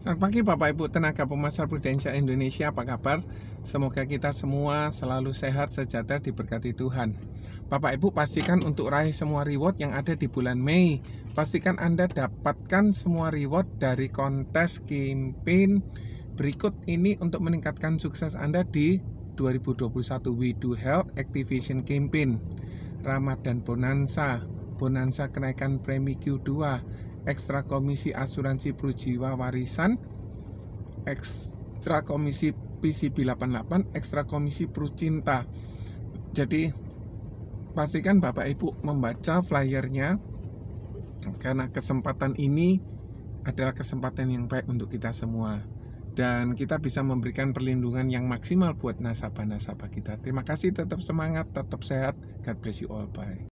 Selamat pagi Bapak Ibu tenaga pemasar prudensial Indonesia, apa kabar? Semoga kita semua selalu sehat, sejahtera, diberkati Tuhan. Bapak Ibu pastikan untuk raih semua reward yang ada di bulan Mei. Pastikan Anda dapatkan semua reward dari kontes campaign berikut ini untuk meningkatkan sukses Anda di 2021 We Do Health Activation Campaign, Ramadan Bonanza, Bonanza kenaikan premi Q2, ekstra komisi asuransi Prujiwa Warisan, ekstra komisi PCB 88, ekstra komisi Prucinta. Jadi pastikan Bapak Ibu membaca flyernya karena kesempatan ini adalah kesempatan yang baik untuk kita semua dan kita bisa memberikan perlindungan yang maksimal buat nasabah-nasabah kita. Terima kasih, tetap semangat, tetap sehat. God bless you all. Bye.